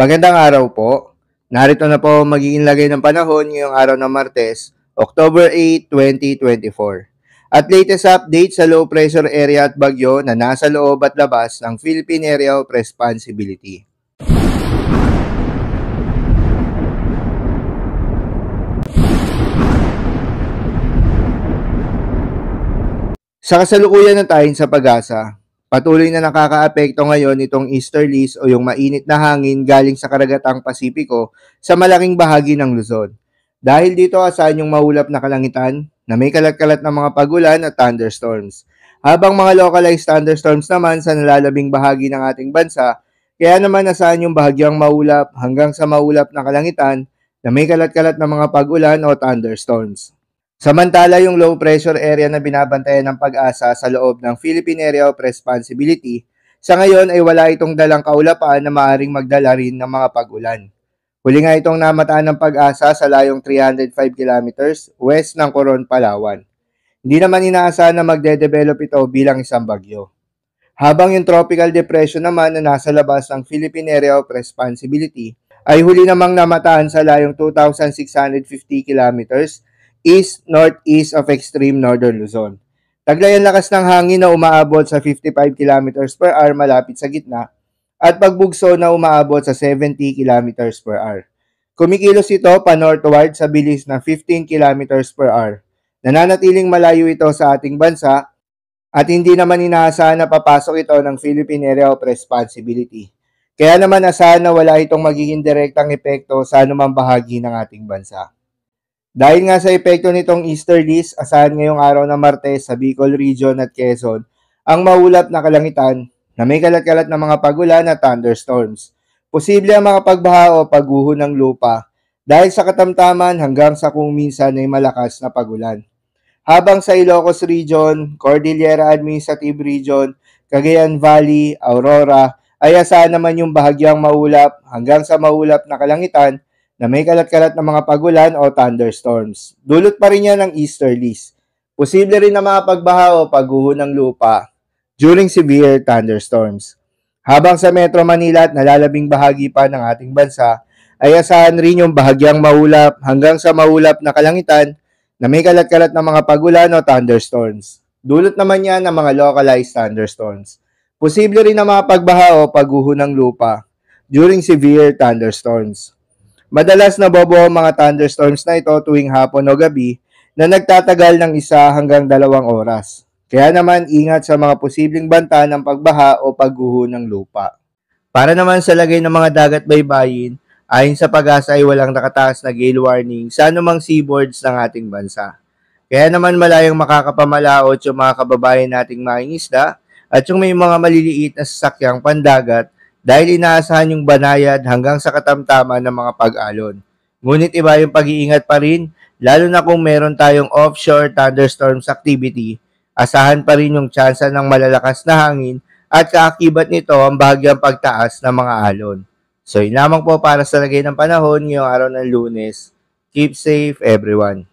Magandang araw po. Narito na po magiging lagay ng panahon ngayong araw ng Martes, October 8, 2024. At latest update sa low pressure area at bagyo na nasa loob at labas ng Philippine Area of Responsibility. Sa kasalukuyan na tayo sa pag-asa, Patuloy na nakakaapekto ngayon itong easterlies o yung mainit na hangin galing sa karagatang Pasipiko sa malaking bahagi ng Luzon. Dahil dito asahan yung maulap na kalangitan na may kalat-kalat na mga pagulan at thunderstorms. Habang mga localized thunderstorms naman sa nalalabing bahagi ng ating bansa, kaya naman asahan yung bahagyang maulap hanggang sa maulap na kalangitan na may kalat-kalat na mga pagulan o thunderstorms. Samantala yung low pressure area na binabantayan ng pag-asa sa loob ng Philippine Area of Responsibility, sa ngayon ay wala itong dalang kaulapan na maaring magdala rin ng mga pag-ulan. Huli nga itong namataan ng pag-asa sa layong 305 kilometers west ng Coron, Palawan. Hindi naman inaasahan na magde-develop ito bilang isang bagyo. Habang yung tropical depression naman na nasa labas ng Philippine Area of Responsibility ay huli namang namataan sa layong 2,650 kilometers east northeast of extreme northern Luzon. Taglay ang lakas ng hangin na umaabot sa 55 km per hour malapit sa gitna at pagbugso na umaabot sa 70 km per hour. Kumikilos ito pa northward sa bilis na 15 km per hour. Nananatiling malayo ito sa ating bansa at hindi naman inaasahan na papasok ito ng Philippine Area of Responsibility. Kaya naman asahan na wala itong magiging direktang epekto sa anumang bahagi ng ating bansa. Dahil nga sa epekto nitong Easter Easterlies, asahan ngayong araw na Martes sa Bicol Region at Quezon, ang maulap na kalangitan na may kalat-kalat na mga pagulan at thunderstorms. Posible ang makapagbaha o pagguho ng lupa dahil sa katamtaman hanggang sa kung minsan ay malakas na pagulan. Habang sa Ilocos Region, Cordillera Administrative Region, Cagayan Valley, Aurora, ay asahan naman yung bahagyang maulap hanggang sa maulap na kalangitan na may kalat-kalat na mga pagulan o thunderstorms. Dulot pa rin yan ng easterlies. Posible rin na mga pagbaha o pagguho ng lupa during severe thunderstorms. Habang sa Metro Manila at nalalabing bahagi pa ng ating bansa, ay asahan rin yung bahagyang maulap hanggang sa maulap na kalangitan na may kalat-kalat na mga pagulan o thunderstorms. Dulot naman yan ng mga localized thunderstorms. Posible rin na mga pagbaha o pagguho ng lupa during severe thunderstorms. Madalas na bobo ang mga thunderstorms na ito tuwing hapon o gabi na nagtatagal ng isa hanggang dalawang oras. Kaya naman ingat sa mga posibleng banta ng pagbaha o pagguho ng lupa. Para naman sa lagay ng mga dagat baybayin, ayon sa pag-asa ay walang nakataas na gale warning sa anumang seaboards ng ating bansa. Kaya naman malayang makakapamalaot yung mga kababayan nating mangingisda at yung may mga maliliit na sasakyang pandagat dahil inaasahan yung banayad hanggang sa katamtaman ng mga pag-alon. Ngunit iba yung pag-iingat pa rin, lalo na kung meron tayong offshore thunderstorms activity, asahan pa rin yung tsansa ng malalakas na hangin at kaakibat nito ang bahagyang pagtaas ng mga alon. So, yun lamang po para sa lagay ng panahon ngayong araw ng lunes. Keep safe, everyone.